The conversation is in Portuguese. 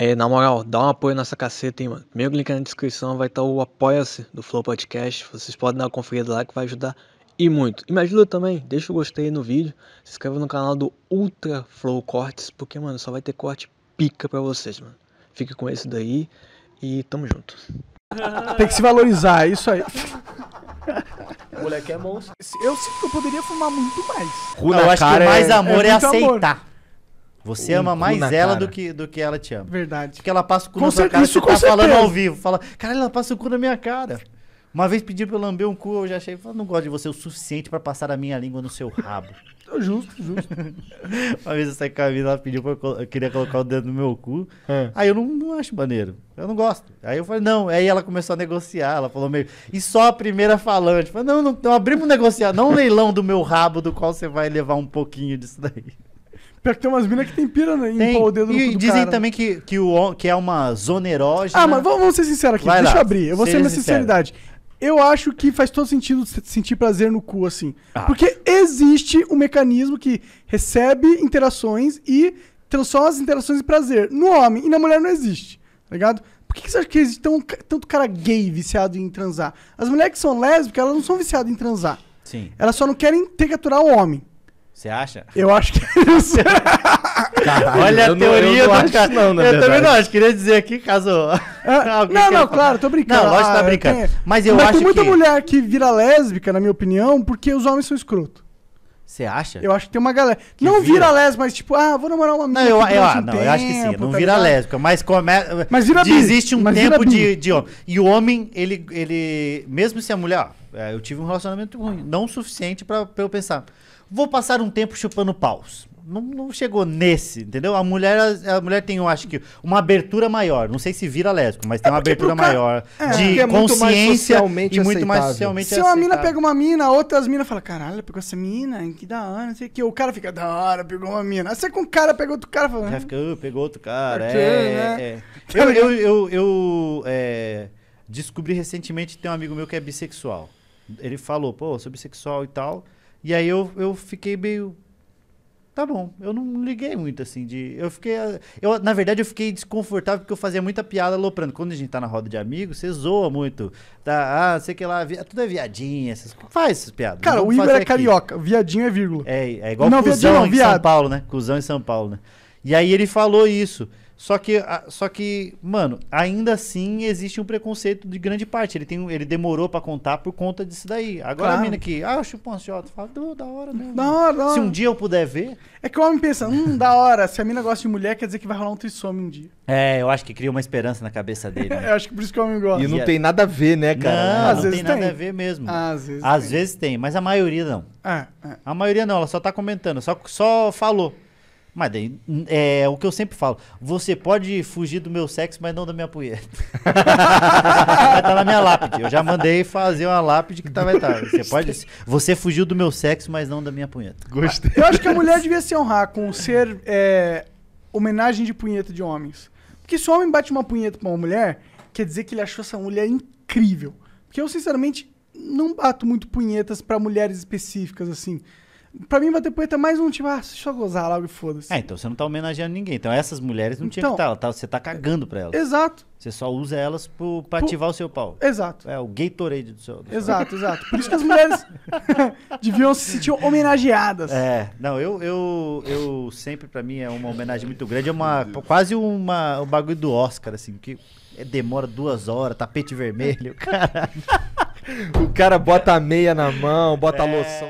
É, na moral, dá um apoio nessa caceta, hein, mano. Primeiro link na descrição vai estar tá o Apoia-se do Flow Podcast. Vocês podem dar uma conferida lá que vai ajudar e muito. E me ajuda também, deixa o gostei no vídeo, se inscreva no canal do Ultra Flow Cortes, porque, mano, só vai ter corte pica pra vocês, mano. Fique com esse daí e tamo junto. Tem que se valorizar, é isso aí. moleque é monstro. Eu sinto que eu poderia fumar muito mais. Não, eu acho que mais é- amor é, é aceitar. Amor. Você ama mais ela do que, do que ela te ama. Verdade. Porque ela passa o cu com na sua cara, você tá certeza. falando ao vivo. Fala, caralho, ela passa o cu na minha cara. Uma vez pedi pra eu lamber um cu, eu já achei, eu não gosto de você o suficiente para passar a minha língua no seu rabo. justo, justo. Uma vez essa camisa, ela pediu pra eu, eu queria colocar o dedo no meu cu. É. Aí eu não, não acho maneiro. Eu não gosto. Aí eu falei, não. Aí ela começou a negociar. Ela falou meio. E só a primeira falante. falei, não, não, não abrimos negociar. Não um leilão do meu rabo, do qual você vai levar um pouquinho disso daí. Pior que tem umas minas que tem pira né, em tem, pôr o dedo no E dizem cara. também que, que, o, que é uma zona erógena. Ah, mas vamos, ser sinceros aqui. Vai Deixa lá, eu abrir. Eu vou ser na sinceridade. Eu acho que faz todo sentido sentir prazer no cu, assim. Ah. Porque existe um mecanismo que recebe interações e transforma as interações em prazer. No homem e na mulher não existe, tá ligado? Por que, que você acha que existe tão, tanto cara gay viciado em transar? As mulheres que são lésbicas, elas não são viciadas em transar. Sim. Elas só não querem ter que aturar o homem. Você acha? Eu acho que é isso. Caralho, tá, Olha a teoria não, eu do cara. Não, eu verdade. também não acho. Queria dizer aqui, caso. É. não, não, claro, tô brincando. Não, lógico que tá ah, brincando. eu tenho... Mas eu Mas acho que. Tem muita que... mulher que vira lésbica, na minha opinião, porque os homens são escroto. Você acha? Eu acho que tem uma galera. Que não vira, vira lésbica, mas tipo, ah, vou namorar uma menina. Não, eu, eu, um não, tempo, eu acho que sim. Não tá vira lésbica, mas começa. Mas vira Existe um tempo de, de homem. E o homem, ele, ele. Mesmo se a mulher. Ó, é, eu tive um relacionamento ruim. Não o suficiente para pra eu pensar. Vou passar um tempo chupando paus. Não, não chegou nesse, entendeu? A mulher, a mulher tem, eu acho que, uma abertura maior. Não sei se vira lésbico, mas tem é uma abertura cara... maior é, de é consciência muito e muito mais socialmente Se uma mina pega uma mina, outras minas fala, caralho, pegou essa mina, que da hora, não sei o que. O cara fica, da hora, pegou uma mina. Aí você com um cara, pegou outro cara, fala... Já ah, fica, uh, pegou outro cara, Porque, é, né? É. Eu, eu, eu, eu é, descobri recentemente que tem um amigo meu que é bissexual. Ele falou, pô, sou bissexual e tal. E aí eu, eu fiquei meio tá bom. Eu não liguei muito, assim, de... Eu fiquei... Eu, na verdade, eu fiquei desconfortável porque eu fazia muita piada aloprando. Quando a gente tá na roda de amigos, você zoa muito. Tá, ah, sei que lá, vi... tudo é viadinho essas... faz essas piadas. Cara, o Igor é aqui. carioca, viadinho é vírgula. É, é igual não, cuzão viadinho, não, em viado. São Paulo, né? Cusão em São Paulo, né? E aí ele falou isso. Só que, só que, mano, ainda assim existe um preconceito de grande parte. Ele, tem, ele demorou para contar por conta disso daí. Agora claro. a mina que, ah, eu chupo um ansiota, fala, da hora Da hora, da hora. Se um dia eu puder ver. É que o homem pensa, hum, da hora, se a mina gosta de mulher, quer dizer que vai rolar um trissome um dia. É, eu acho que cria uma esperança na cabeça dele. Né? eu acho que por isso que o homem gosta. E não tem nada a ver, né, cara? Não, Às não vezes tem nada tem. a ver mesmo. Às vezes Às tem. vezes tem, mas a maioria não. É, é. A maioria não, ela só tá comentando, só, só falou. Mas daí, é o que eu sempre falo. Você pode fugir do meu sexo, mas não da minha punheta. vai estar tá na minha lápide. Eu já mandei fazer uma lápide que tá, vai estar. Você pode. Você fugiu do meu sexo, mas não da minha punheta. Gostei. Eu acho que a mulher devia se honrar com ser é, homenagem de punheta de homens. Porque se o um homem bate uma punheta pra uma mulher, quer dizer que ele achou essa mulher incrível. Porque eu, sinceramente, não bato muito punhetas para mulheres específicas, assim. Pra mim, bater punheta é mais um, tipo, ah, deixa eu gozar logo e foda-se. É, então você não tá homenageando ninguém. Então essas mulheres não tinha então, que estar, tá, tá, você tá cagando pra elas. Exato. Você só usa elas pro, pra Por... ativar o seu pau. Exato. É o Gatorade do seu. Do exato, seu... exato. Por isso que as mulheres deviam se sentir homenageadas. É, não, eu, eu, eu sempre, pra mim, é uma homenagem muito grande. É uma, quase uma, o bagulho do Oscar, assim, que é, demora duas horas, tapete vermelho, cara o cara bota a meia na mão, bota é... a loção.